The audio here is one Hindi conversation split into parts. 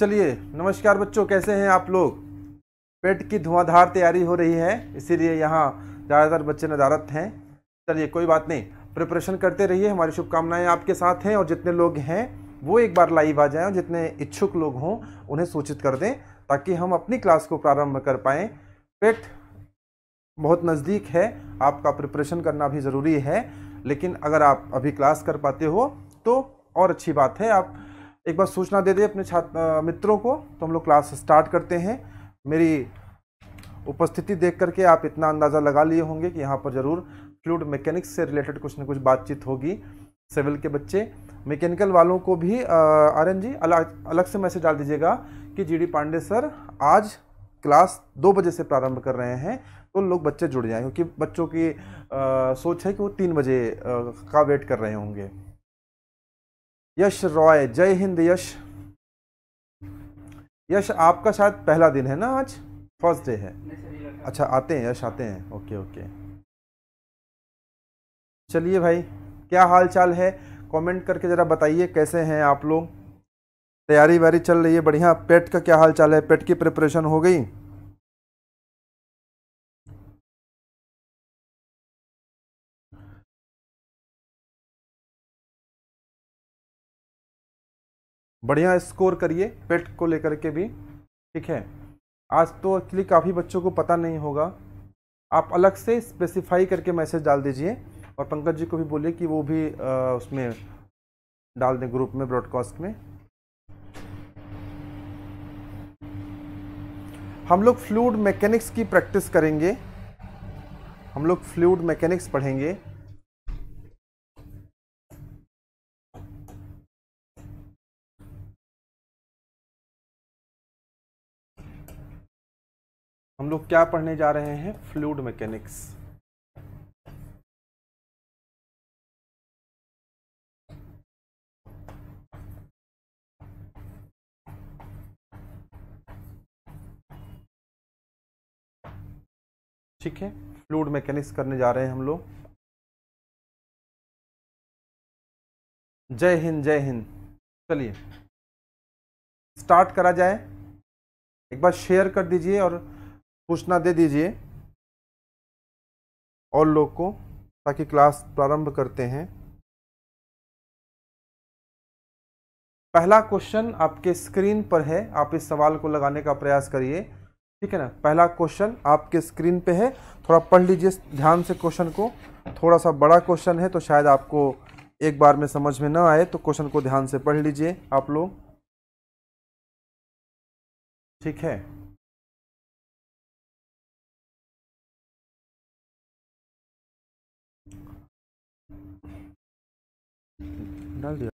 चलिए नमस्कार बच्चों कैसे हैं आप लोग पेट की धुआंधार तैयारी हो रही है इसीलिए यहाँ ज़्यादातर बच्चे नदारत हैं चलिए कोई बात नहीं प्रिपरेशन करते रहिए हमारी शुभकामनाएं आपके साथ हैं और जितने लोग हैं वो एक बार लाइव आ जाएं और जितने इच्छुक लोग हों उन्हें सूचित कर दें ताकि हम अपनी क्लास को प्रारंभ कर पाएँ पेट बहुत नज़दीक है आपका प्रिपरेशन करना भी ज़रूरी है लेकिन अगर आप अभी क्लास कर पाते हो तो और अच्छी बात है आप एक बार सूचना दे दे अपने छात्र मित्रों को तो हम लोग क्लास स्टार्ट करते हैं मेरी उपस्थिति देख करके आप इतना अंदाज़ा लगा लिए होंगे कि यहाँ पर ज़रूर फ्लूड मैकेनिक्स से रिलेटेड कुछ ना कुछ बातचीत होगी सिविल के बच्चे मैकेनिकल वालों को भी आर्यन जी अलग अलग से मैसेज डाल दीजिएगा कि जीडी पांडे सर आज क्लास दो बजे से प्रारंभ कर रहे हैं तो लोग बच्चे जुड़ जाएँ क्योंकि बच्चों की आ, सोच है कि वो तीन बजे आ, का वेट कर रहे होंगे यश रॉय जय हिंद यश यश आपका शायद पहला दिन है ना आज फर्स्ट डे है अच्छा आते हैं यश आते हैं ओके ओके चलिए भाई क्या हाल चाल है कमेंट करके ज़रा बताइए कैसे हैं आप लोग तैयारी वारी चल रही है बढ़िया पेट का क्या हाल चाल है पेट की प्रिपरेशन हो गई बढ़िया स्कोर करिए पेट को लेकर के भी ठीक है आज तो एक्चुअली काफ़ी बच्चों को पता नहीं होगा आप अलग से स्पेसिफाई करके मैसेज डाल दीजिए और पंकज जी को भी बोलिए कि वो भी आ, उसमें डाल दें ग्रुप में ब्रॉडकास्ट में हम लोग फ्लूड मैकेनिक्स की प्रैक्टिस करेंगे हम लोग फ्लूड मैकेनिक्स पढ़ेंगे हम लोग क्या पढ़ने जा रहे हैं फ्लूड मैकेनिक्स ठीक है फ्लूड मैकेनिक्स करने जा रहे हैं हम लोग जय हिंद जय हिंद चलिए स्टार्ट करा जाए एक बार शेयर कर दीजिए और सूचना दे दीजिए और लोग को ताकि क्लास प्रारंभ करते हैं पहला क्वेश्चन आपके स्क्रीन पर है आप इस सवाल को लगाने का प्रयास करिए ठीक है ना पहला क्वेश्चन आपके स्क्रीन पे है थोड़ा पढ़ लीजिए ध्यान से क्वेश्चन को थोड़ा सा बड़ा क्वेश्चन है तो शायद आपको एक बार में समझ में ना आए तो क्वेश्चन को ध्यान से पढ़ लीजिए आप लोग ठीक है डाल दिया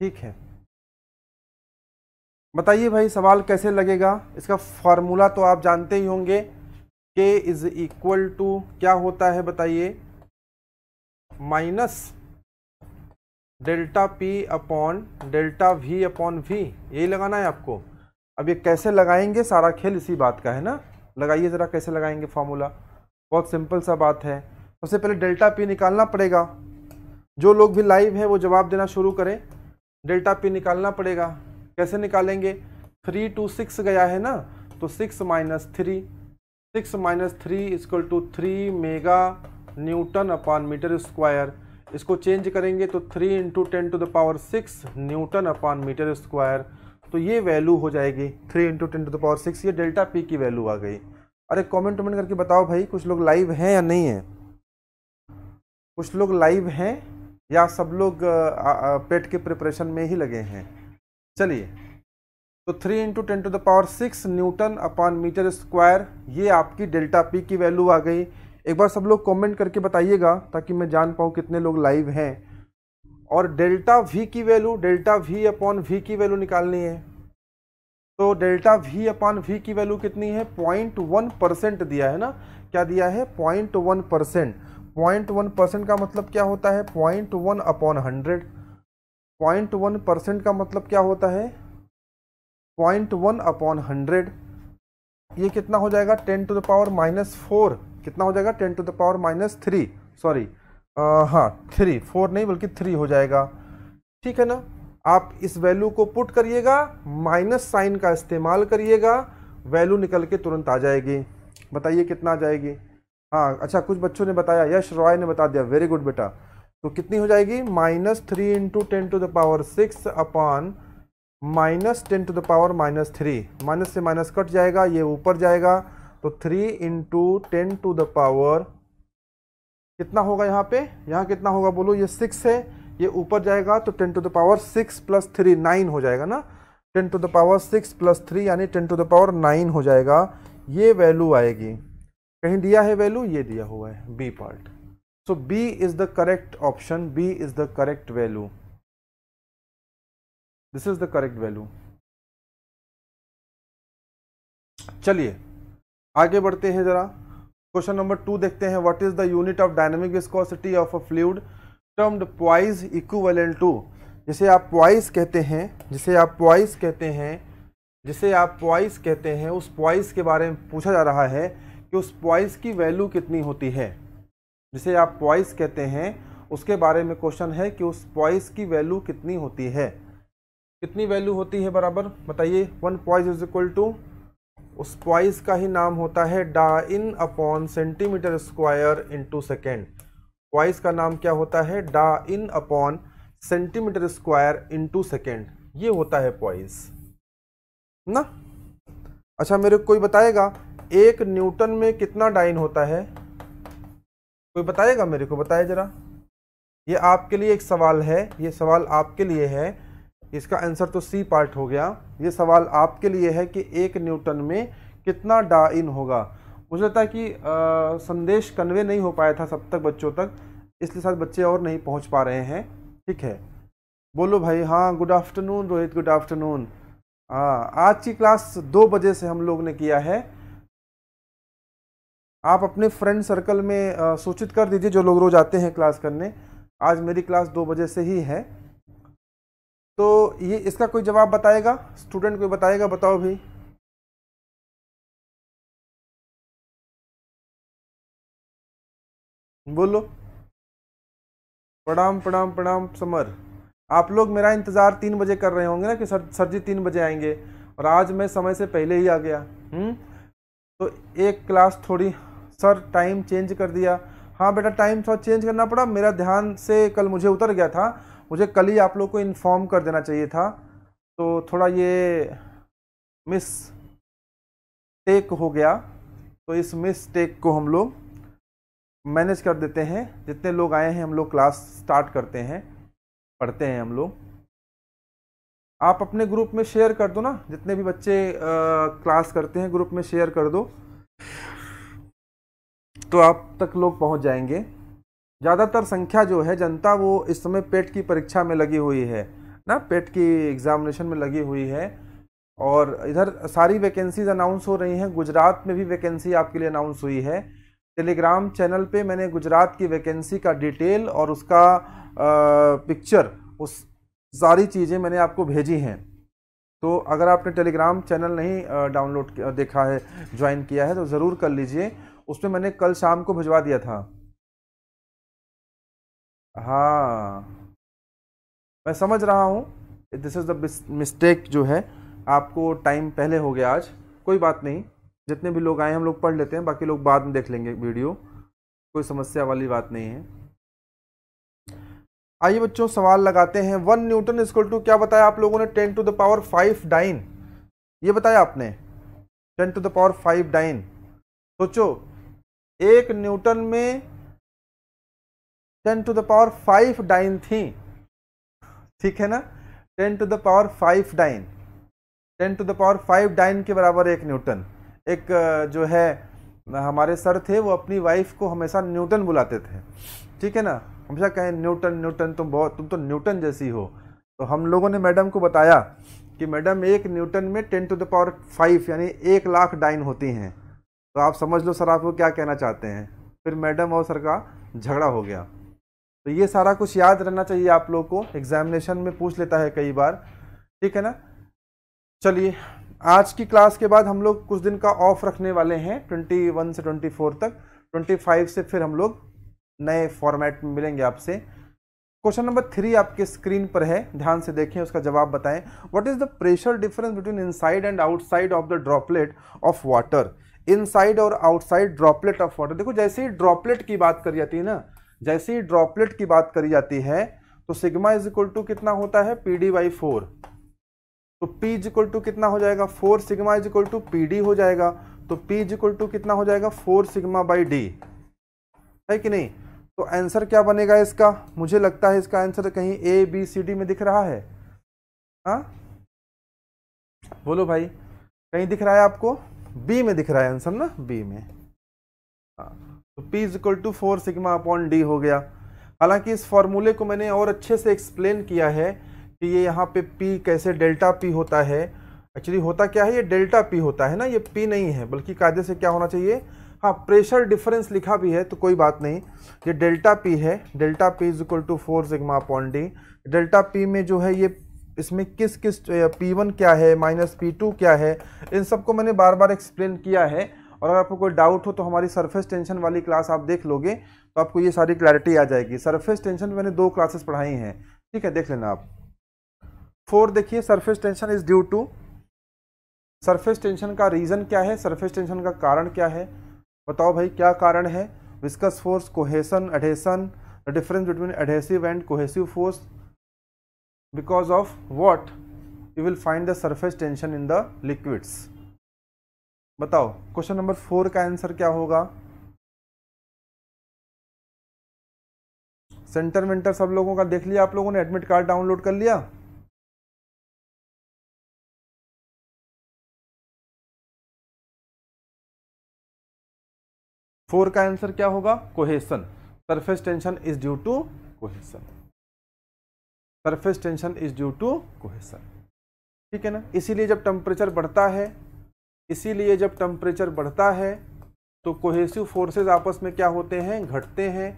ठीक है बताइए भाई सवाल कैसे लगेगा इसका फॉर्मूला तो आप जानते ही होंगे के इज इक्वल टू क्या होता है बताइए minus delta P upon delta V upon V यही लगाना है आपको अब ये कैसे लगाएंगे सारा खेल इसी बात का है ना लगाइए ज़रा कैसे लगाएंगे फार्मूला बहुत सिंपल सा बात है सबसे पहले डेल्टा पी निकालना पड़ेगा जो लोग भी लाइव हैं वो जवाब देना शुरू करें डेल्टा पी निकालना पड़ेगा कैसे निकालेंगे थ्री टू सिक्स गया है ना तो six minus three six minus three is equal to three mega newton upon metre square इसको चेंज करेंगे तो three into ten to the power six newton upon metre square तो ये वैल्यू हो जाएगी three into ten to the power six ये डेल्टा पी की वैल्यू आ गई अरे कमेंट कमेंट करके बताओ भाई कुछ लोग लाइव हैं या नहीं है कुछ लोग लाइव हैं या सब लोग पेट के प्रिपरेशन में ही लगे हैं चलिए तो three into ten to the power six newton upon metre square ये आपकी डेल्टा पी की वैल्यू आ गई एक बार सब लोग कमेंट करके बताइएगा ताकि मैं जान पाऊँ कितने लोग लाइव हैं और डेल्टा वी की value delta V upon V की वैल्यू निकालनी है तो डेल्टा वी अपॉन वी की वैल्यू कितनी है पॉइंट वन परसेंट दिया है ना क्या दिया है point one percent point one percent का मतलब क्या होता है point one upon hundred point one percent का मतलब क्या होता है पॉइंट वन अपॉन हंड्रेड ये कितना हो जाएगा ten to the power minus four कितना हो जाएगा ten to the power minus three sorry हाँ थ्री फोर नहीं बल्कि थ्री हो जाएगा ठीक है ना आप इस वैल्यू को पुट करिएगा माइनस साइन का इस्तेमाल करिएगा वैल्यू निकल के तुरंत आ जाएगी बताइए कितना आ जाएगी हाँ अच्छा कुछ बच्चों ने बताया यश रॉय ने बता दिया वेरी गुड बेटा तो कितनी हो जाएगी minus three into ten to the power six upon minus ten to the power minus three minus से माइनस कट जाएगा ये ऊपर जाएगा तो three into ten to the power कितना होगा यहाँ पे यहाँ कितना होगा बोलो ये सिक्स है ये ऊपर जाएगा तो ten to the power six plus three nine हो जाएगा ना ten to the power six plus three यानी ten to the power nine हो जाएगा ये वैल्यू आएगी कहीं दिया है वैल्यू ये दिया हुआ है B part so B is the correct option B is the correct value this is the correct value चलिए आगे बढ़ते हैं ज़रा क्वेश्चन नंबर टू देखते हैं what is the unit of dynamic viscosity of a fluid termed poise equivalent to जिसे आप प्वाइस कहते हैं जिसे आप प्वाइस कहते हैं जिसे आप प्वाइस कहते हैं उस प्वाइस के बारे में पूछा जा रहा है कि उस प्वाइस की वैल्यू कितनी होती है जिसे आप प्वाइस कहते हैं उसके बारे में क्वेश्चन है कि उस प्वाइस की वैल्यू कितनी होती है कितनी वैल्यू होती है बराबर बताइए one poise is equal to उस पॉइस का ही नाम होता है dyne upon centimetre square into second poise का नाम क्या होता है dyne upon centimetre square into second ये होता है पॉइस ना अच्छा मेरे कोई बताएगा एक न्यूटन में कितना डाइन होता है कोई बताएगा मेरे को बताए ज़रा ये आपके लिए एक सवाल है ये सवाल आपके लिए है इसका आंसर तो सी पार्ट हो गया ये सवाल आपके लिए है कि एक न्यूटन में कितना डा इन होगा मुझे लगता है कि आ, संदेश कन्वे नहीं हो पाया था सब तक बच्चों तक इसलिए शायद बच्चे और नहीं पहुंच पा रहे हैं ठीक है बोलो भाई हाँ good afternoon Rohit good afternoon हाँ आज की क्लास दो बजे से हम लोग ने किया है आप अपने फ्रेंड सर्कल में सूचित कर दीजिए जो लोग रोज आते हैं क्लास करने आज मेरी क्लास दो बजे से ही है तो ये इसका कोई जवाब बताएगा स्टूडेंट कोई बताएगा बताओ भाई बोलो प्रणाम प्रणाम प्रणाम समर आप लोग मेरा इंतज़ार तीन बजे कर रहे होंगे ना कि सर सर जी तीन बजे आएंगे और आज मैं समय से पहले ही आ गया हम्म तो एक क्लास थोड़ी सर टाइम चेंज कर दिया हाँ बेटा टाइम थोड़ा चेंज करना पड़ा मेरा ध्यान से कल मुझे उतर गया था मुझे कल ही आप लोग को इन्फॉर्म कर देना चाहिए था तो थोड़ा ये मिस टेक हो गया तो इस मिस टेक को हम लोग मैनेज कर देते हैं जितने लोग आए हैं हम लोग क्लास स्टार्ट करते हैं पढ़ते हैं हम लोग आप अपने ग्रुप में शेयर कर दो ना जितने भी बच्चे आ, क्लास करते हैं ग्रुप में शेयर कर दो तो आप तक लोग पहुंच जाएंगे ज़्यादातर संख्या जो है जनता वो इस समय पेट की परीक्षा में लगी हुई है ना पेट की एग्ज़ामिनेशन में लगी हुई है और इधर सारी वैकेंसीज अनाउंस हो रही हैं गुजरात में भी वैकेंसी आपके लिए अनाउंस हुई है टेलीग्राम चैनल पे मैंने गुजरात की वैकेंसी का डिटेल और उसका आ, पिक्चर उस सारी चीज़ें मैंने आपको भेजी हैं तो अगर आपने टेलीग्राम चैनल नहीं डाउनलोड देखा है ज्वाइन किया है तो ज़रूर कर लीजिए उसमें मैंने कल शाम को भिजवा दिया था हाँ मैं समझ रहा हूँ दिस इज़ द मिस्टेक जो है आपको टाइम पहले हो गया आज कोई बात नहीं जितने भी लोग आए हम लोग पढ़ लेते हैं बाकी लोग बाद में देख लेंगे वीडियो कोई समस्या वाली बात नहीं है आइए बच्चों सवाल लगाते हैं वन न्यूटन इज्कल टू क्या बताया आप लोगों ने ten to the power five dyne ये बताया आपने ten to the power five dyne सोचो एक न्यूटन में ten to the power five dyne थी ठीक है ना ten to the power five dyne ten to the power five dyne के बराबर एक न्यूटन एक जो है हमारे सर थे वो अपनी वाइफ को हमेशा न्यूटन बुलाते थे ठीक है ना हमेशा कहें न्यूटन न्यूटन तुम बहुत तुम तो न्यूटन जैसी हो तो हम लोगों ने मैडम को बताया कि मैडम एक न्यूटन में ten to the power five यानी एक लाख डाइन होती हैं तो आप समझ लो सर आप वो क्या कहना चाहते हैं फिर मैडम और सर का झगड़ा हो गया तो ये सारा कुछ याद रहना चाहिए आप लोग को एग्जामिनेशन में पूछ लेता है कई बार ठीक है ना चलिए आज की क्लास के बाद हम लोग कुछ दिन का ऑफ रखने वाले हैं 21 से 24 तक 25 से फिर हम लोग नए फॉर्मेट में मिलेंगे आपसे क्वेश्चन नंबर थ्री आपके स्क्रीन पर है ध्यान से देखें उसका जवाब बताएं what is the pressure difference between inside and outside of the droplet of water inside और आउटसाइड ड्रॉपलेट ऑफ वाटर देखो जैसे ही ड्रॉपलेट की बात करी जाती है ना जैसे ही ड्रॉपलेट की बात करी जाती है तो सिग्मा इज इक्वल टू कितना होता है पी डी बाई फोर तो पी इज इक्वल टू कितना हो जाएगा four sigma is equal to P D हो जाएगा तो पी इज इक्वल टू कितना हो जाएगा फोर सिग्मा बाई डी है कि नहीं तो आंसर क्या बनेगा इसका मुझे लगता है इसका आंसर कहीं ए बी सी डी में दिख रहा है हा? बोलो भाई कहीं दिख रहा है आपको बी में दिख रहा है आंसर ना बी में हाँ तो P is equal to four sigma upon D हो गया हालांकि इस फॉर्मूले को मैंने और अच्छे से एक्सप्लेन किया है कि ये यहाँ पे पी कैसे डेल्टा पी होता है एक्चुअली होता क्या है ये डेल्टा पी होता है ना ये पी नहीं है बल्कि कायदे से क्या होना चाहिए हाँ प्रेशर डिफरेंस लिखा भी है तो कोई बात नहीं ये डेल्टा पी है delta P is equal to four sigma upon D delta P में जो है ये इसमें किस किस पी वन क्या है माइनस पी टू क्या है इन सबको मैंने बार बार एक्सप्लेन किया है और अगर आपको कोई डाउट हो तो हमारी सरफेस टेंशन वाली क्लास आप देख लोगे तो आपको ये सारी क्लैरिटी आ जाएगी सरफेस टेंशन मैंने दो क्लासेस पढ़ाई हैं ठीक है देख लेना आप फोर देखिए surface tension is due to surface tension का रीज़न क्या है सरफेस टेंशन का कारण क्या है बताओ भाई क्या कारण है viscous force cohesion adhesion difference between adhesive and cohesive force because of what you will find the surface tension in the liquids बताओ क्वेश्चन नंबर फोर का आंसर क्या होगा सेंटर वेंटर सब लोगों का देख लिया आप लोगों ने एडमिट कार्ड डाउनलोड कर लिया फोर का आंसर क्या होगा cohesion surface tension is due to cohesion surface tension is due to cohesion ठीक है ना इसीलिए जब टेम्परेचर बढ़ता है इसीलिए जब टम्परेचर बढ़ता है तो कोहेसिव फोर्सेस आपस में क्या होते हैं घटते हैं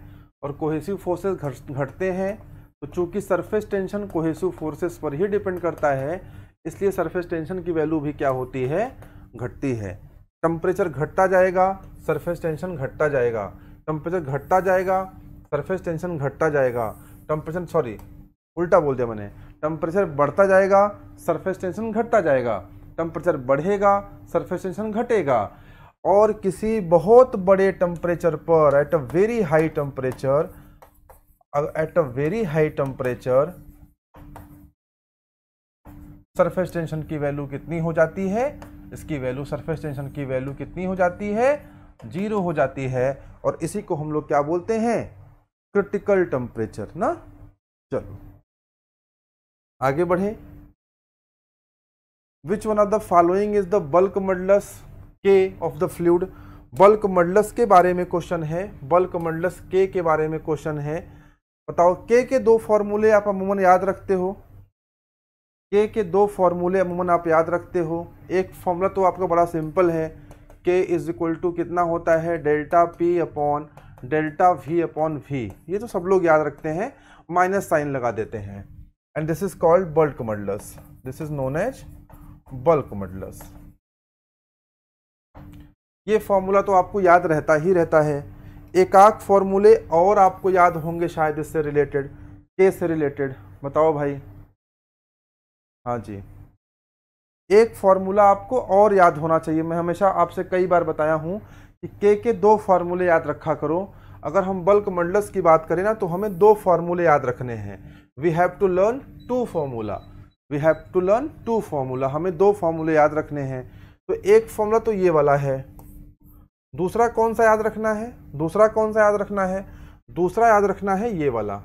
और कोहेसिव फोर्सेस घट घटते हैं तो चूंकि सरफेस टेंशन कोहेसिव फोर्सेस पर ही डिपेंड करता है इसलिए सरफेस टेंशन की वैल्यू भी क्या होती है घटती है टम्परेचर घटता जाएगा सरफेस टेंशन घटता जाएगा टम्परेचर घटता जाएगा सरफेस टेंशन घटता जाएगा टम्परेचर सॉरी उल्टा बोल दिया मैंने टम्परेचर बढ़ता जाएगा सरफेस टेंशन घटता जाएगा टेम्परेचर बढ़ेगा सरफेस टेंशन घटेगा और किसी बहुत बड़े टेम्परेचर पर at a very high temperature at a very high temperature surface tension की वैल्यू कितनी हो जाती है इसकी वैल्यू सरफेस टेंशन की वैल्यू कितनी हो जाती है जीरो हो जाती है और इसी को हम लोग क्या बोलते हैं क्रिटिकल टेम्परेचर ना चलो आगे बढ़े which one of the following is the bulk modulus K of the fluid bulk modulus के बारे में क्वेश्चन है बल्क मडलस के के बारे में क्वेश्चन है बताओ के के दो फॉर्मूले आप अमूमन याद रखते हो के के दो फॉर्मूले अमूमन आप याद रखते हो एक फॉर्मूला तो आपका बड़ा सिंपल है के इज इक्वल टू कितना होता है delta P upon delta V upon V ये तो सब लोग याद रखते हैं माइनस साइन लगा देते हैं and this is called bulk modulus this is known as bulk modulus ये फॉर्मूला तो आपको याद रहता ही रहता है एकाक फॉर्मूले और आपको याद होंगे शायद इससे रिलेटेड के से रिलेटेड बताओ भाई हाँ जी एक फॉर्मूला आपको और याद होना चाहिए मैं हमेशा आपसे कई बार बताया हूँ कि के के दो फार्मूले याद रखा करो अगर हम बल्क मंडलस की बात करें ना तो हमें दो फार्मूले याद रखने हैं we have to learn two formula we have to learn two formula हमें दो फॉर्मूले याद रखने हैं तो एक फॉर्मूला तो ये वाला है दूसरा कौन सा याद रखना है दूसरा कौन सा याद रखना है दूसरा याद रखना है ये वाला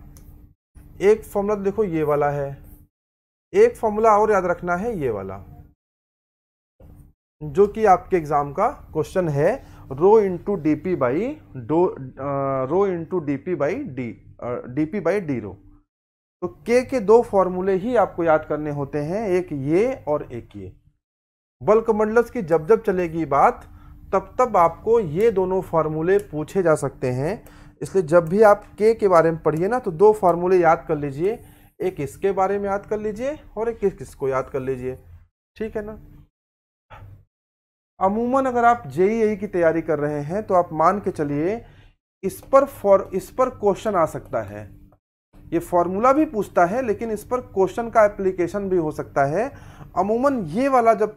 एक फॉर्मूला देखो ये वाला है एक फार्मूला और याद रखना है ये वाला जो कि आपके एग्ज़ाम का क्वेश्चन है rho into D P by D rho into D P by D D P by D rho तो के के दो फॉर्मूले ही आपको याद करने होते हैं एक ये और एक ये बल्क मंडलस की जब जब चलेगी बात तब तब आपको ये दोनों फार्मूले पूछे जा सकते हैं इसलिए जब भी आप के के बारे में पढ़िए ना तो दो फार्मूले याद कर लीजिए एक इसके बारे में याद कर लीजिए और एक किस किसको याद कर लीजिए ठीक है ना अमूमन अगर आप जेई e e की तैयारी कर रहे हैं तो आप मान के चलिए इस पर फॉर इस पर क्वेश्चन आ सकता है ये फॉर्मूला भी पूछता है लेकिन इस पर क्वेश्चन का एप्लीकेशन भी हो सकता है अमूमन ये वाला जब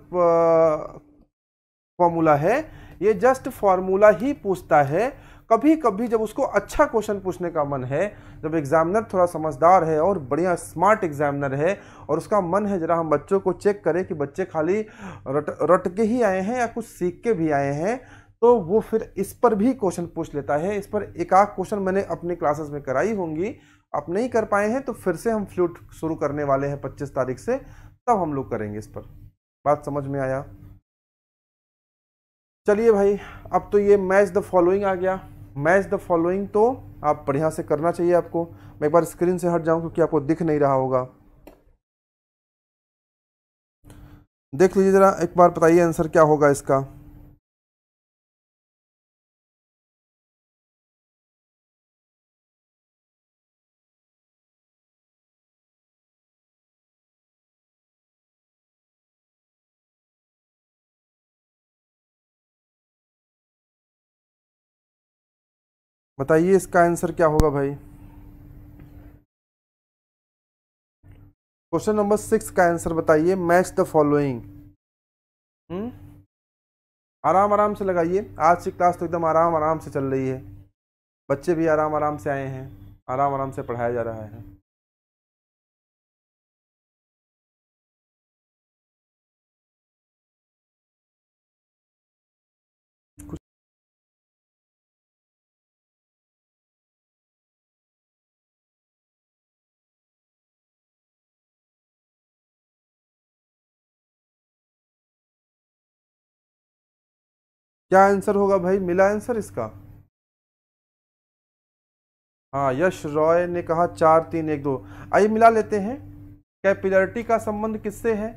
फॉर्मूला है ये जस्ट फॉर्मूला ही पूछता है कभी कभी जब उसको अच्छा क्वेश्चन पूछने का मन है जब एग्जामिनर थोड़ा समझदार है और बढ़िया स्मार्ट एग्जामिनर है और उसका मन है ज़रा हम बच्चों को चेक करें कि बच्चे खाली रट रट के ही आए हैं या कुछ सीख के भी आए हैं तो वो फिर इस पर भी क्वेश्चन पूछ लेता है इस पर एक आध क्वेश्चन मैंने अपने क्लासेस में कराई होंगी आप नहीं कर पाए हैं तो फिर से हम फ्लूट शुरू करने वाले हैं पच्चीस तारीख से तब हम लोग करेंगे इस पर बात समझ में आया चलिए भाई अब तो ये मैच द फॉलोइंग आ गया मैच द फॉलोइंग तो आप बढ़िया से करना चाहिए आपको मैं एक बार स्क्रीन से हट जाऊं क्योंकि आपको दिख नहीं रहा होगा देख लीजिए ज़रा एक बार बताइए आंसर क्या होगा इसका बताइए इसका आंसर क्या होगा भाई क्वेश्चन नंबर सिक्स का आंसर बताइए मैच द फॉलोइंग हम्म? आराम आराम से लगाइए आज की क्लास तो एकदम आराम आराम से चल रही है बच्चे भी आराम आराम से आए हैं आराम आराम से पढ़ाया जा रहा है क्या आंसर होगा भाई मिला आंसर इसका हाँ यश रॉय ने कहा चार तीन एक दो आइए मिला लेते हैं कैपिलरिटी का संबंध किससे है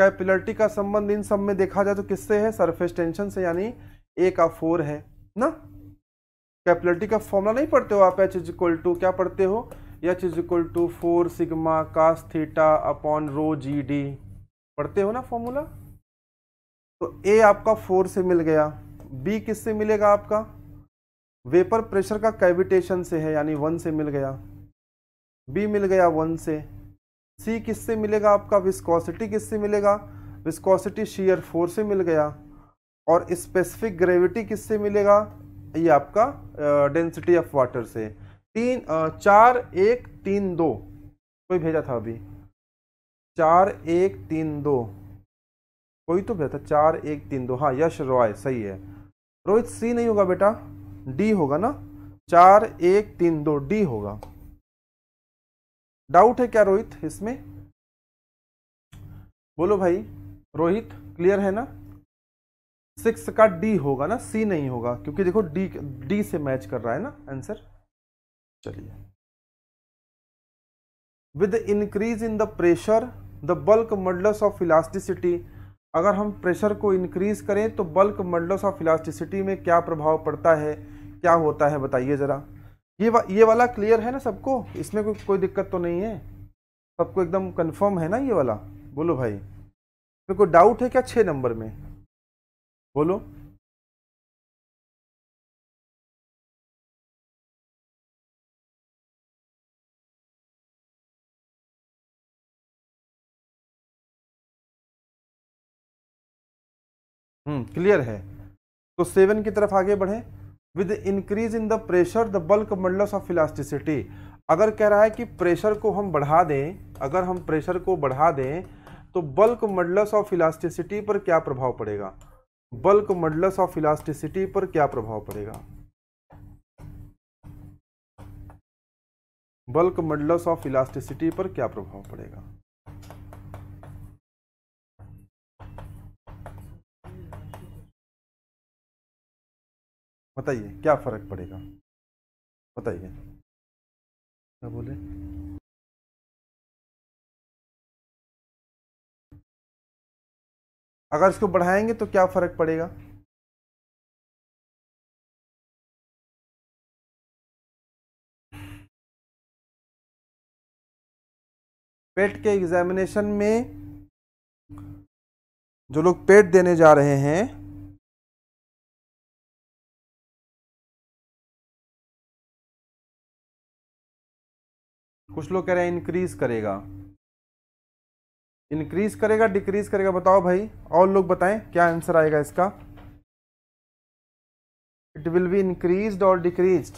कैपिलरिटी का संबंध इन सब में देखा जाए तो किससे है सरफेस टेंशन से यानी ए का फोर है ना कैपिलरिटी का फॉर्मूला नहीं पढ़ते हो आप एच इज इक्वल टू क्या पढ़ते हो H is equal to four sigma cos theta upon rho G D पढ़ते हो ना फॉर्मूला तो ए आपका फोर से मिल गया बी किससे मिलेगा आपका वेपर प्रेशर का कैविटेशन से है यानी वन से मिल गया बी मिल गया वन से सी किससे मिलेगा आपका विस्कोसिटी किससे मिलेगा विस्कोसिटी शीयर फोर से मिल गया और स्पेसिफिक ग्रेविटी किससे मिलेगा ये आपका डेंसिटी ऑफ वाटर से तीन आ, चार एक तीन दो कोई भेजा था अभी चार एक तीन दो कोई तो बेहतर चार एक तीन दो हाँ यश रॉय सही है रोहित सी नहीं होगा बेटा डी होगा ना चार एक तीन दो डी होगा डाउट है क्या रोहित इसमें बोलो भाई रोहित क्लियर है ना सिक्स का डी होगा ना सी नहीं होगा क्योंकि देखो डी डी से मैच कर रहा है ना आंसर चलिए with increase in the pressure the bulk modulus of elasticity अगर हम प्रेशर को इंक्रीज करें तो बल्क मॉडल्स ऑफ इलास्टिसिटी में क्या प्रभाव पड़ता है क्या होता है बताइए ज़रा ये वा, ये वाला क्लियर है ना सबको इसमें कोई कोई दिक्कत तो नहीं है सबको एकदम कंफर्म है ना ये वाला बोलो भाई इसमें कोई डाउट है क्या छः नंबर में बोलो क्लियर है तो सेवन की तरफ आगे बढ़े with increase in the pressure the bulk modulus of elasticity अगर कह रहा है कि प्रेशर को हम बढ़ा दें अगर हम प्रेशर को बढ़ा दें तो बल्क मडलस ऑफ इलास्टिसिटी पर क्या प्रभाव पड़ेगा बल्क मडलस ऑफ इलास्टिसिटी पर क्या प्रभाव पड़ेगा बल्क मडलस ऑफ इलास्टिसिटी पर क्या प्रभाव पड़ेगा बताइए क्या फ़र्क पड़ेगा बताइए क्या बोले अगर इसको बढ़ाएंगे तो क्या फ़र्क पड़ेगा पेट के एग्जामिनेशन में जो लोग पेट देने जा रहे हैं कुछ लोग कह रहे हैं इंक्रीज करेगा इंक्रीज करेगा डिक्रीज करेगा बताओ भाई और लोग बताएं क्या आंसर आएगा इसका इट विल बी इंक्रीज और डिक्रीज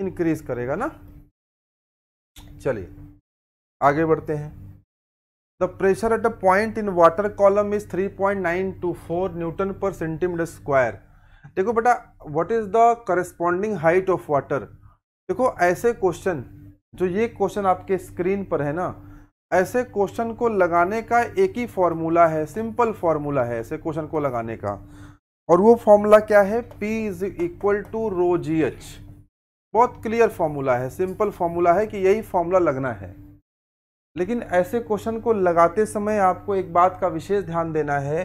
इंक्रीज करेगा ना चलिए आगे बढ़ते हैं the pressure at a point in water column is 3.924 newton per centimetre square देखो बेटा what is the corresponding height of water देखो ऐसे क्वेश्चन जो ये क्वेश्चन आपके स्क्रीन पर है ना ऐसे क्वेश्चन को लगाने का एक ही फॉर्मूला है सिंपल फॉर्मूला है ऐसे क्वेश्चन को लगाने का और वो फॉर्मूला क्या है P is equal to rho ji H बहुत क्लियर फॉर्मूला है सिंपल फॉर्मूला है कि यही फॉर्मूला लगना है लेकिन ऐसे क्वेश्चन को लगाते समय आपको एक बात का विशेष ध्यान देना है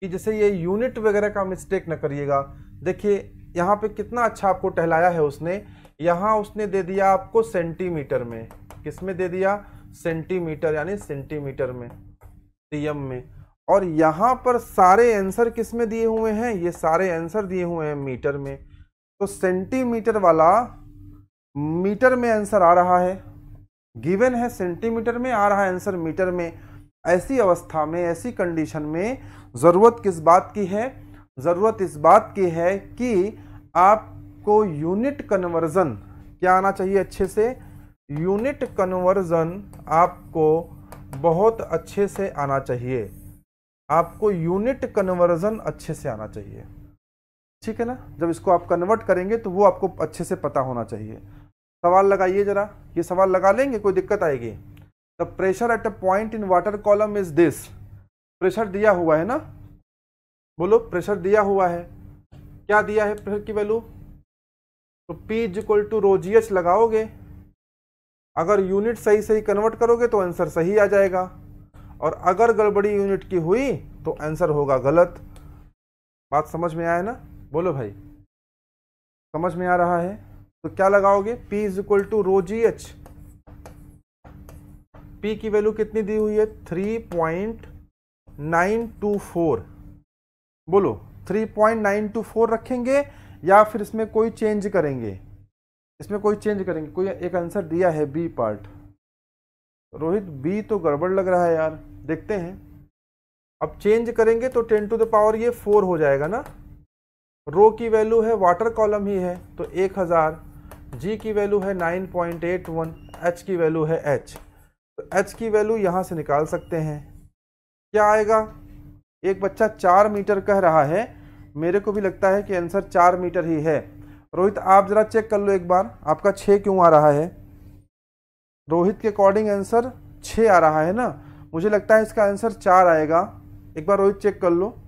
कि जैसे ये यूनिट वगैरह का मिस्टेक ना करिएगा देखिए यहाँ पे कितना अच्छा आपको टहलाया है उसने यहाँ उसने दे दिया आपको सेंटीमीटर में किस में दे दिया सेंटीमीटर यानी सेंटीमीटर में सीएम में और यहाँ पर सारे आंसर किस में दिए हुए हैं ये सारे आंसर दिए हुए हैं मीटर में तो सेंटीमीटर वाला मीटर में आंसर आ रहा है गिवन है सेंटीमीटर में आ रहा है आंसर मीटर में ऐसी अवस्था में ऐसी कंडीशन में ज़रूरत किस बात की है ज़रूरत इस बात की है कि आप को यूनिट कन्वर्जन क्या आना चाहिए अच्छे से यूनिट कन्वर्जन आपको बहुत अच्छे से आना चाहिए आपको यूनिट कन्वर्जन अच्छे से आना चाहिए ठीक है ना जब इसको आप कन्वर्ट करेंगे तो वो आपको अच्छे से पता होना चाहिए सवाल लगाइए जरा ये सवाल लगा लेंगे कोई दिक्कत आएगी the pressure at a point in water column is this pressure दिया हुआ है ना बोलो प्रेशर दिया हुआ है क्या दिया है प्रेशर की वैल्यू तो P is equal to rho g h लगाओगे अगर यूनिट सही सही कन्वर्ट करोगे तो आंसर सही आ जाएगा और अगर गड़बड़ी यूनिट की हुई तो आंसर होगा गलत बात समझ में आया ना बोलो भाई समझ में आ रहा है तो क्या लगाओगे P is equal to rho ji h P की वैल्यू कितनी दी हुई है three point nine two four बोलो three point nine two four रखेंगे या फिर इसमें कोई चेंज करेंगे इसमें कोई चेंज करेंगे कोई एक आंसर दिया है बी पार्ट रोहित बी तो गड़बड़ लग रहा है यार देखते हैं अब चेंज करेंगे तो टेन टू द पावर ये फोर हो जाएगा ना रो की वैल्यू है वाटर कॉलम ही है तो एक हज़ार जी की वैल्यू है nine point eight one H की वैल्यू है एच तो एच की वैल्यू यहाँ से निकाल सकते हैं क्या आएगा एक बच्चा चार मीटर कह रहा है मेरे को भी लगता है कि आंसर चार मीटर ही है रोहित आप ज़रा चेक कर लो एक बार आपका छः क्यों आ रहा है रोहित के अकॉर्डिंग आंसर छः आ रहा है ना मुझे लगता है इसका आंसर चार आएगा एक बार रोहित चेक कर लो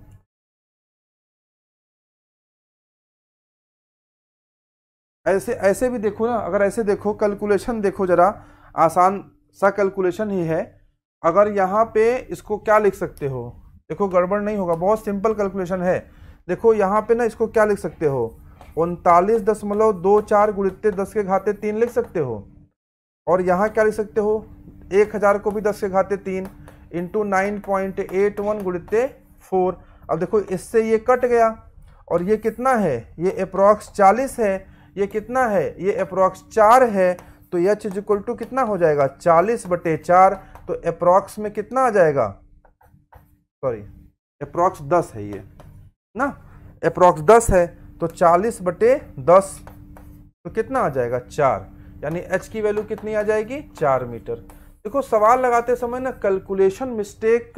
ऐसे ऐसे भी देखो ना अगर ऐसे देखो कैलकुलेशन देखो ज़रा आसान सा कैलकुलेशन ही है अगर यहाँ पे इसको क्या लिख सकते हो देखो गड़बड़ नहीं होगा बहुत सिंपल कैलकुलेशन है देखो यहाँ पे ना इसको क्या लिख सकते हो उनतालीस दशमलव दो चार गुणित दस के घाते तीन लिख सकते हो और यहाँ क्या लिख सकते हो एक हज़ार को भी दस के घाते तीन into nine point eight one गुणित फोर अब देखो इससे ये कट गया और ये कितना है ये अप्रॉक्स चालीस है ये कितना है ये अप्रॉक्स चार है तो यच इज इक्वल टू कितना हो जाएगा चालीस बटे चार तो अप्रॉक्स में कितना आ जाएगा सॉरी अप्रॉक्स दस है ये ना अप्रॉक्स दस है तो चालीस बटे दस तो कितना आ जाएगा चार यानी एच की वैल्यू कितनी आ जाएगी चार मीटर देखो सवाल लगाते समय ना कैलकुलेशन मिस्टेक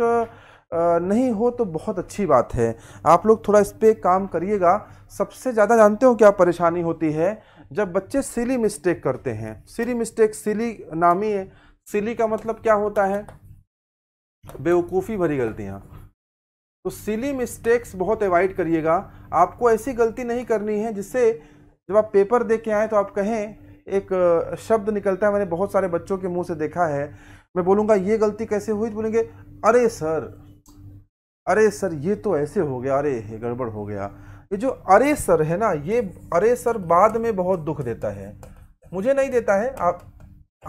नहीं हो तो बहुत अच्छी बात है आप लोग थोड़ा इस पर काम करिएगा सबसे ज़्यादा जानते हो क्या परेशानी होती है जब बच्चे सिली मिस्टेक करते हैं सिली मिस्टेक सिली नामी है सिली का मतलब क्या होता है बेवकूफ़ी भरी गलतियाँ तो सिली मिस्टेक्स बहुत अवॉइड करिएगा आपको ऐसी गलती नहीं करनी है जिससे जब आप पेपर दे के आएँ तो आप कहें एक शब्द निकलता है मैंने बहुत सारे बच्चों के मुंह से देखा है मैं बोलूँगा ये गलती कैसे हुई तो बोलेंगे अरे सर अरे सर ये तो ऐसे हो गया अरे ये गड़बड़ हो गया ये जो अरे सर है ना ये अरे सर बाद में बहुत दुख देता है मुझे नहीं देता है आप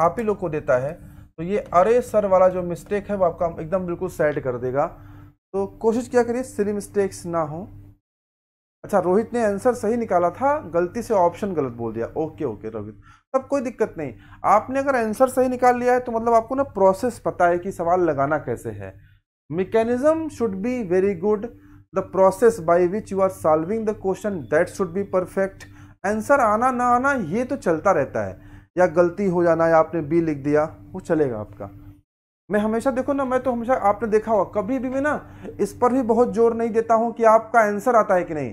आप ही लोग को देता है तो ये अरे सर वाला जो मिस्टेक है वो आपका एकदम बिल्कुल सैड कर देगा तो कोशिश किया करिए सिली मिस्टेक्स ना हो अच्छा रोहित ने आंसर सही निकाला था गलती से ऑप्शन गलत बोल दिया ओके ओके रोहित तब कोई दिक्कत नहीं आपने अगर आंसर सही निकाल लिया है तो मतलब आपको ना प्रोसेस पता है कि सवाल लगाना कैसे है mechanism should be very good the process by which you are solving the question that should be perfect answer आना ना आना ये तो चलता रहता है या गलती हो जाना या आपने बी लिख दिया वो चलेगा आपका मैं हमेशा देखो ना मैं तो हमेशा आपने देखा होगा कभी भी मैं ना इस पर भी बहुत जोर नहीं देता हूँ कि आपका आंसर आता है कि नहीं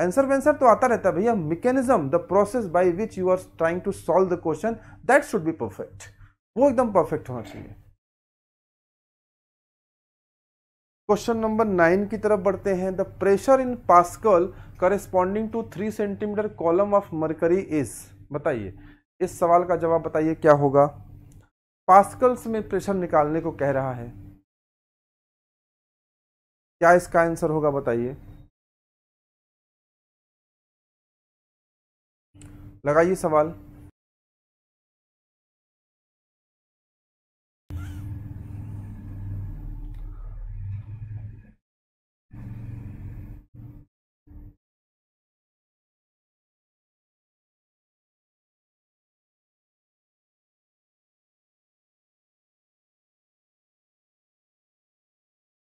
आंसर वेंसर तो आता रहता है भैया mechanism the process by which you are trying to solve the question that should be perfect वो एकदम परफेक्ट होना चाहिए क्वेश्चन नंबर नाइन की तरफ बढ़ते हैं the pressure in pascal corresponding to three centimeter column of mercury is बताइए इस सवाल का जवाब बताइए क्या होगा पास्कल्स में प्रेशर निकालने को कह रहा है क्या इसका आंसर होगा बताइए लगाइए सवाल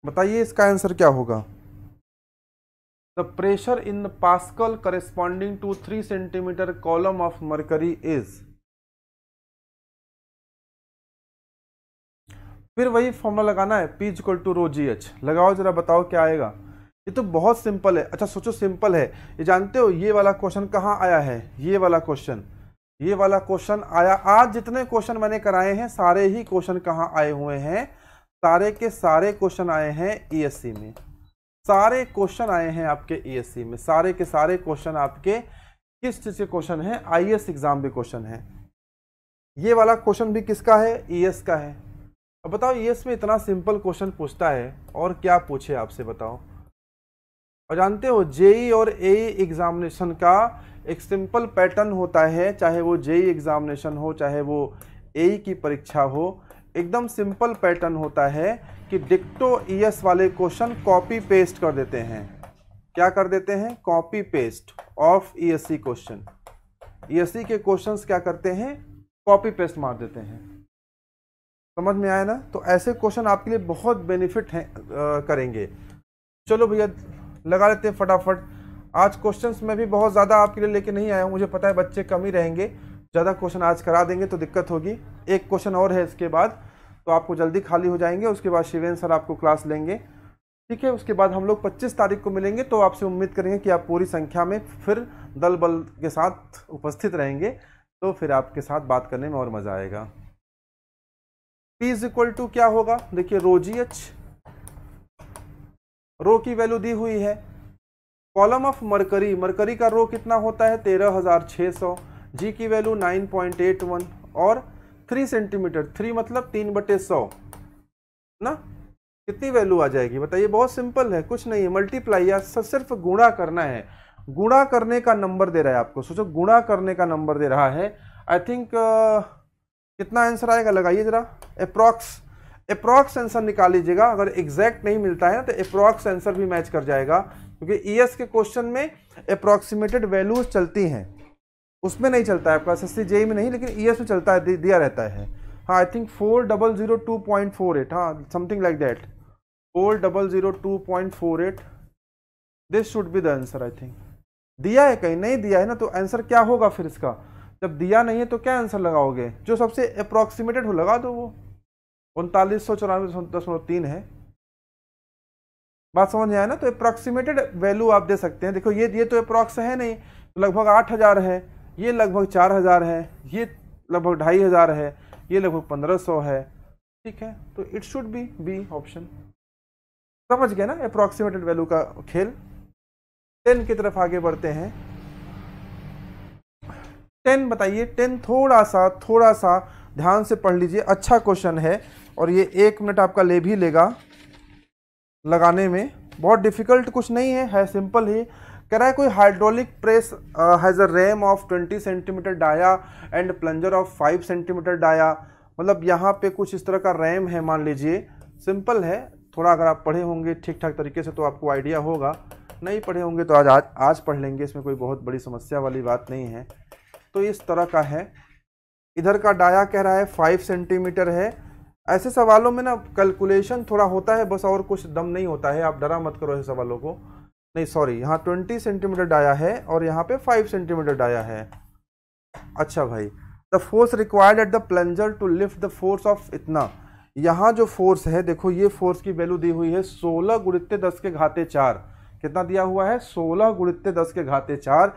बताइए इसका आंसर क्या होगा the pressure in pascal corresponding to three centimeter column of mercury is फिर वही फॉर्मूला लगाना है P equal to rho ji h लगाओ जरा बताओ क्या आएगा ये तो बहुत सिंपल है अच्छा सोचो सिंपल है ये जानते हो ये वाला क्वेश्चन कहाँ आया है ये वाला क्वेश्चन ये वाला क्वेश्चन आया आज जितने क्वेश्चन मैंने कराए हैं सारे ही क्वेश्चन कहाँ आए हुए हैं सारे के सारे क्वेश्चन आए हैं ई e में सारे क्वेश्चन आए हैं आपके ई e में सारे के सारे क्वेश्चन आपके किस चीज़ के क्वेश्चन है आई एग्जाम भी क्वेश्चन है ये वाला क्वेश्चन भी किसका है ई e का है अब बताओ ई में इतना सिंपल क्वेश्चन पूछता है और क्या पूछे आपसे बताओ और जानते हो जेई और ए एग्जामिनेशन का एक सिंपल पैटर्न होता है चाहे वो जेई एग्जामिनेशन हो चाहे वो ए की परीक्षा हो एकदम सिंपल पैटर्न होता है कि डिक्टो ईएस वाले क्वेश्चन कॉपी पेस्ट कर देते हैं क्या कर देते हैं copy paste of ESC question ESC के क्वेश्चंस क्या करते हैं कॉपी पेस्ट मार देते हैं समझ में आया ना तो ऐसे क्वेश्चन आपके लिए बहुत बेनिफिट हैं करेंगे चलो भैया लगा लेते हैं फटाफट आज क्वेश्चंस में भी बहुत ज़्यादा आपके लिए लेके नहीं आया हूँ मुझे पता है बच्चे कम ही रहेंगे ज़्यादा क्वेश्चन आज करा देंगे तो दिक्कत होगी एक क्वेश्चन और है इसके बाद तो आपको जल्दी खाली हो जाएंगे उसके बाद शिवेन सर आपको क्लास लेंगे ठीक है उसके बाद हम लोग 25 तारीख को मिलेंगे तो आपसे उम्मीद करेंगे कि आप पूरी संख्या में फिर दल बल के साथ उपस्थित रहेंगे तो फिर आपके साथ बात करने में और मज़ा आएगा पी इज इक्वल टू क्या होगा देखिए रो जी एच रो की वैल्यू दी हुई है कॉलम ऑफ मरकरी मरकरी का रो कितना होता है तेरह हज़ार छः सौ जी की वैल्यू 9.81 और 3 सेंटीमीटर 3 मतलब तीन बटे सौ ना कितनी वैल्यू आ जाएगी बताइए बहुत सिंपल है कुछ नहीं है मल्टीप्लाई या सिर्फ गुणा करना है गुणा करने का नंबर दे रहा है आपको सोचो गुणा करने का नंबर दे रहा है आई थिंक uh, कितना आंसर आएगा लगाइए ज़रा अप्रॉक्स अप्रॉक्स आंसर निकाल लीजिएगा अगर एग्जैक्ट नहीं मिलता है ना तो अप्रॉक्स आंसर भी मैच कर जाएगा क्योंकि ई e के क्वेश्चन में अप्रॉक्सीमेटेड वैल्यूज चलती हैं उसमें नहीं चलता है आपका एस एस में नहीं लेकिन ई e में चलता है दिया रहता है हाँ I think four double zero two point four eight हाँ something like that four double zero two point four eight this should be the answer I think दिया है कहीं नहीं दिया है ना तो आंसर क्या होगा फिर इसका जब दिया नहीं है तो क्या आंसर लगाओगे जो सबसे अप्रॉक्सीमेटेड हो लगा दो वो उनतालीस सौ चौरानवे दशमलव तीन है बात समझ आया ना तो अप्रॉक्सीमेटेड वैल्यू आप दे सकते हैं देखो ये ये तो अप्रॉक्स है नहीं लगभग आठ हज़ार है ये लगभग चार हज़ार है ये लगभग ढाई हज़ार है ये लगभग पंद्रह सौ है ठीक है तो it should be B option समझ गए ना अप्रॉक्सीमेटेड वैल्यू का खेल टेन की तरफ आगे बढ़ते हैं टेन बताइए टेन थोड़ा सा थोड़ा सा ध्यान से पढ़ लीजिए अच्छा क्वेश्चन है और ये एक मिनट आपका ले भी लेगा लगाने में बहुत डिफ़िकल्ट कुछ नहीं है है सिंपल ही कह रहा है कोई hydraulic press has a ram of 20 centimeter dia and plunger of 5 centimeter dia मतलब यहाँ पे कुछ इस तरह का रैम है मान लीजिए सिंपल है थोड़ा अगर आप पढ़े होंगे ठीक ठाक तरीके से तो आपको आइडिया होगा नहीं पढ़े होंगे तो आज आज आज पढ़ लेंगे इसमें कोई बहुत बड़ी समस्या वाली बात नहीं है तो इस तरह का है इधर का डाया कह रहा है फाइव सेंटीमीटर है ऐसे सवालों में ना कैलकुलेशन थोड़ा होता है बस और कुछ दम नहीं होता है आप डरा मत करो ऐसे सवालों को नहीं सॉरी यहाँ ट्वेंटी सेंटीमीटर डाया है और यहाँ पे फाइव सेंटीमीटर डाया है अच्छा भाई the force required at the plunger to lift the force of इतना यहाँ जो फोर्स है देखो ये फोर्स की वैल्यू दी हुई है सोलह गुणित्ते दस के घाते चार कितना दिया हुआ है सोलह गुणित्ते दस के घाते चार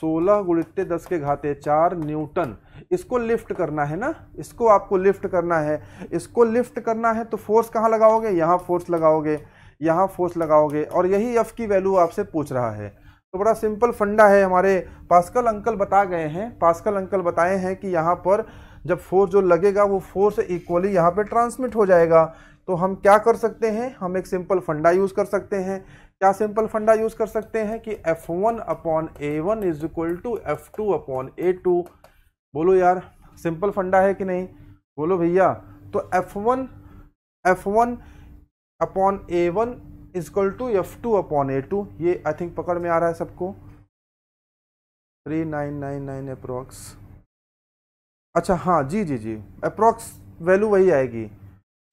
सोलह गुणित्ते दस के घाते चार न्यूटन इसको लिफ्ट करना है ना इसको आपको लिफ्ट करना है इसको लिफ्ट करना है तो फोर्स कहाँ लगाओगे यहाँ फोर्स लगाओगे यहाँ फोर्स लगाओगे और यही एफ़ की वैल्यू आपसे पूछ रहा है तो बड़ा सिंपल फंडा है हमारे पास्कल अंकल बता गए हैं पास्कल अंकल बताए हैं कि यहाँ पर जब फोर्स जो लगेगा वो फोर्स इक्वली यहाँ पर ट्रांसमिट हो जाएगा तो हम क्या कर सकते हैं हम एक सिंपल फंडा यूज़ कर सकते हैं क्या सिंपल फंडा यूज़ कर सकते हैं कि F one upon A one is equal to F two upon A two बोलो यार सिंपल फंडा है कि नहीं बोलो भैया तो F one F one upon A one is equal to F two upon A two ये आई थिंक पकड़ में आ रहा है सबको three nine nine nine approx अच्छा हाँ जी जी जी अप्रॉक्स वैल्यू वही आएगी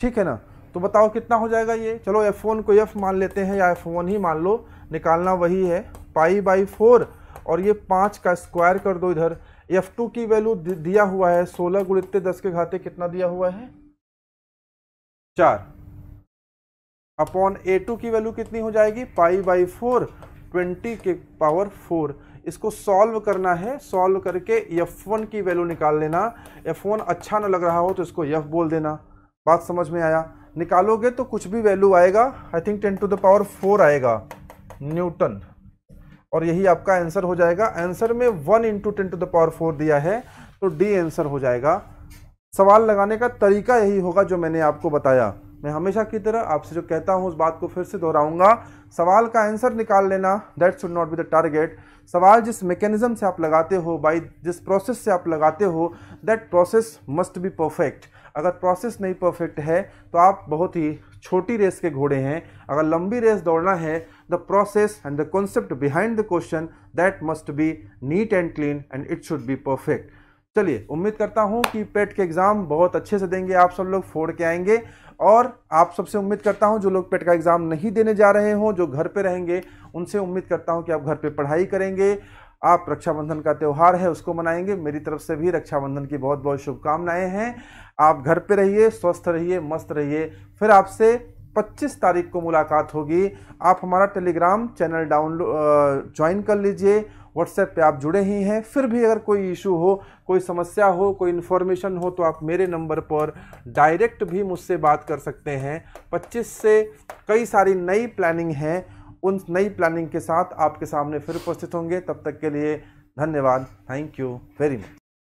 ठीक है ना तो बताओ कितना हो जाएगा ये चलो एफ वन को एफ मान लेते हैं या एफ वन ही मान लो निकालना वही है पाई बाई फोर और ये पाँच का स्क्वायर कर दो इधर एफ टू की वैल्यू दिया हुआ है सोलह गुणित दस के घाते कितना दिया हुआ है चार अपॉन ए टू की वैल्यू कितनी हो जाएगी पाई बाई फोर ट्वेंटी के पावर फोर इसको सॉल्व करना है सॉल्व करके एफ वन की वैल्यू निकाल लेना एफ वन अच्छा ना लग रहा हो तो इसको एफ बोल देना बात समझ में आया निकालोगे तो कुछ भी वैल्यू आएगा I think ten to the power four आएगा न्यूटन और यही आपका आंसर हो जाएगा आंसर में one into ten to the power four दिया है तो डी आंसर हो जाएगा सवाल लगाने का तरीका यही होगा जो मैंने आपको बताया मैं हमेशा की तरह आपसे जो कहता हूँ उस बात को फिर से दोहराऊंगा सवाल का आंसर निकाल लेना that should not be the target सवाल जिस मेकेनिज़्म से आप लगाते हो बाई जिस प्रोसेस से आप लगाते हो that process must be perfect अगर प्रोसेस नहीं परफेक्ट है तो आप बहुत ही छोटी रेस के घोड़े हैं अगर लंबी रेस दौड़ना है the process and the concept behind the question that must be neat and clean and it should be perfect चलिए उम्मीद करता हूँ कि पेट e के एग्ज़ाम बहुत अच्छे से देंगे आप सब लोग फोड़ के आएंगे और आप सबसे उम्मीद करता हूँ जो लोग पेट e का एग्ज़ाम नहीं देने जा रहे हों जो घर पे रहेंगे उनसे उम्मीद करता हूँ कि आप घर पे पढ़ाई करेंगे आप रक्षाबंधन का त्यौहार है उसको मनाएंगे मेरी तरफ से भी रक्षाबंधन की बहुत बहुत शुभकामनाएं हैं आप घर पे रहिए स्वस्थ रहिए मस्त रहिए फिर आपसे 25 तारीख को मुलाकात होगी आप हमारा टेलीग्राम चैनल डाउनलोड ज्वाइन कर लीजिए व्हाट्सएप पे आप जुड़े ही हैं फिर भी अगर कोई इशू हो कोई समस्या हो कोई इन्फॉर्मेशन हो तो आप मेरे नंबर पर डायरेक्ट भी मुझसे बात कर सकते हैं 25 से कई सारी नई प्लानिंग हैं उन नई प्लानिंग के साथ आपके सामने फिर उपस्थित होंगे तब तक के लिए धन्यवाद थैंक यू वेरी मच